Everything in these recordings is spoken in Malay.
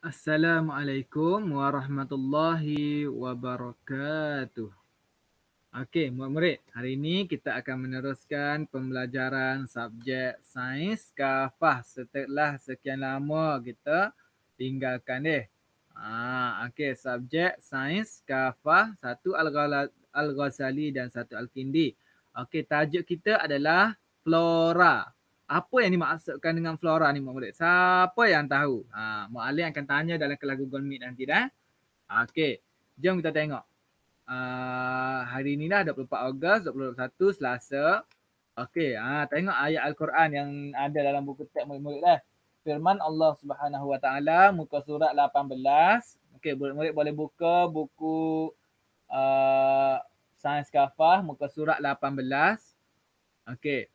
Assalamualaikum warahmatullahi wabarakatuh. Okey, murid-murid, hari ini kita akan meneruskan pembelajaran subjek sains kafah setelah sekian lama kita tinggalkan deh. Ha, ah, okey, subjek sains kafah satu Al-Ghazali dan satu Al-Kindi. Okey, tajuk kita adalah flora apa yang dimaksudkan dengan flora ni Muhammad? Siapa yang tahu? Ha, Mak Ali akan tanya dalam kelas Google Meet nanti dah. Okey, jom kita tengok. Uh, hari ni lah. 24 Ogos 2021 Selasa. Okey, ha, tengok ayat Al-Quran yang ada dalam buku teks murid-murid lah. Firman Allah Subhanahu Wa Taala muka surat 18. Okey, murid-murid boleh buka buku uh, Sains Kafah muka surat 18. Okey.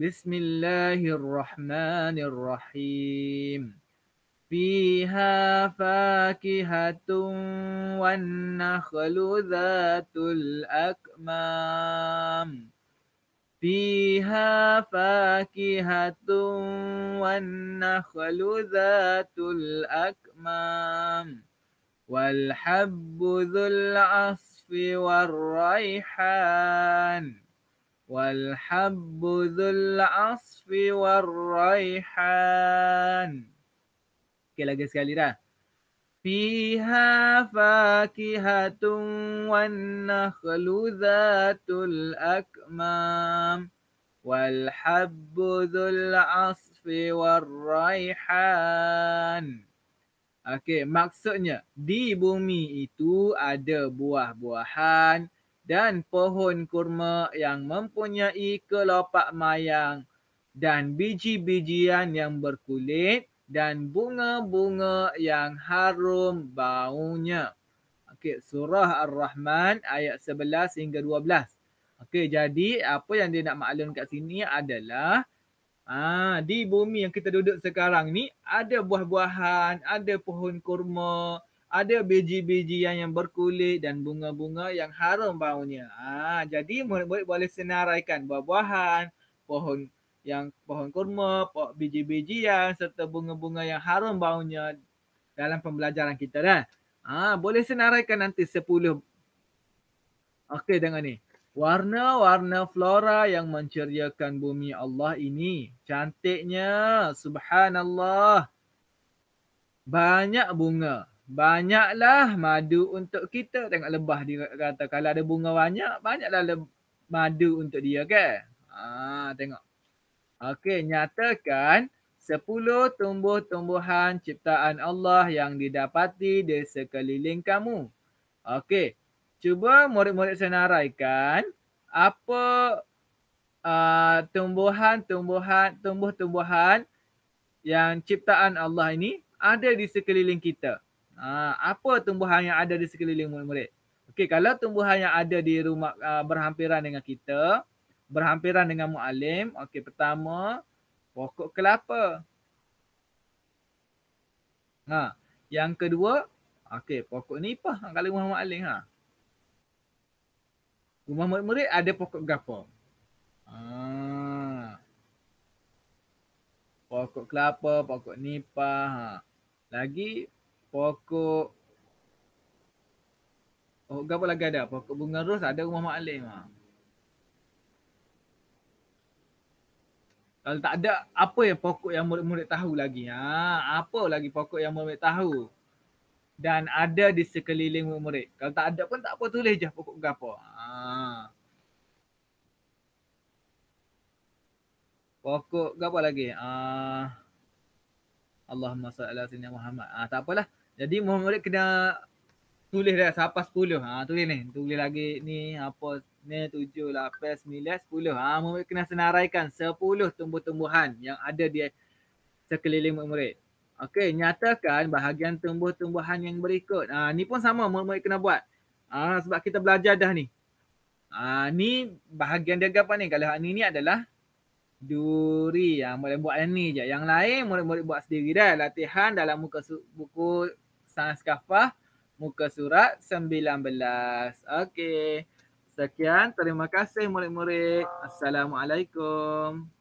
بسم الله الرحمن الرحيم فيها فاكهة والنخل ذات الأكمام فيها فاكهة والنخل ذات الأكمام والحب ذو العصف والريحان والحب ذو العصف والريحان Okay, lagi sekali dah. فيها فاكهة والنخل ذات الأكمام والحب ذو العصف والريحان Okay, maksudnya di bumi itu ada buah-buahan, dan pohon kurma yang mempunyai kelopak mayang dan biji-bijian yang berkulit dan bunga-bunga yang harum baunya. Okey, surah Ar-Rahman ayat 11 hingga 12. Okey, jadi apa yang dia nak maklum kat sini adalah ah di bumi yang kita duduk sekarang ni ada buah-buahan, ada pohon kurma, ada biji-bijian yang berkulit dan bunga-bunga yang harum baunya. Ah, ha, jadi murid-murid boleh senaraikan buah-buahan, pohon yang pohon kurma, pohon biji-bijian serta bunga-bunga yang harum baunya dalam pembelajaran kita dah. Ah, ha, boleh senaraikan nanti sepuluh. Okey, dengan ni. Warna-warna flora yang menceriakan bumi Allah ini. Cantiknya, subhanallah. Banyak bunga, banyaklah madu untuk kita. Tengok lebah dia kata kalau ada bunga banyak, banyaklah madu untuk dia kan. Ha, tengok. Okey, nyatakan 10 tumbuh-tumbuhan ciptaan Allah yang didapati di sekeliling kamu. Okey, cuba murid-murid senaraikan apa tumbuhan-tumbuhan tumbuh-tumbuhan yang ciptaan Allah ini ada di sekeliling kita. Ah, apa tumbuhan yang ada di sekeliling murid-murid? Okey, kalau tumbuhan yang ada di rumah ah, berhampiran dengan kita, berhampiran dengan mu'alim, okey, pertama, pokok kelapa. Ha, yang kedua, okey, pokok nipah ha, kalau rumah mu'alim. Ha. Rumah murid-murid ada pokok gapa? Ah. Ha. Pokok kelapa, pokok nipah. Ha. Lagi, pokok Oh, gapo lagi ada? Pokok bunga ros ada rumah Mak Alim ah. Kalau tak ada apa yang pokok yang murid-murid tahu lagi? Ha, apa lagi pokok yang murid-murid tahu? Dan ada di sekeliling murid-murid. Kalau tak ada pun tak apa tulis je pokok gapo. Ha. Pokok gapo lagi? Ah. Allahumma salli ala sayyidina Muhammad. Ah, tak apalah. Jadi Muhammad Rik kena tulis dah siapa 10. Ha tulis ni, tulis lagi ni apa ni 7 8 9 10. Ha Muhammad kena senaraikan 10 tumbuh-tumbuhan yang ada di sekeliling murid. Okey, nyatakan bahagian tumbuh-tumbuhan yang berikut. Ha ni pun sama Muhammad kena buat. Ha sebab kita belajar dah ni. Ha ni bahagian dia apa ni? Kalau ni ni adalah duri yang ha, boleh buat yang ni je. Yang lain murid-murid buat sendiri dah latihan dalam muka buku Sains Kafah muka surat 19. Okey. Sekian. Terima kasih murid-murid. Assalamualaikum.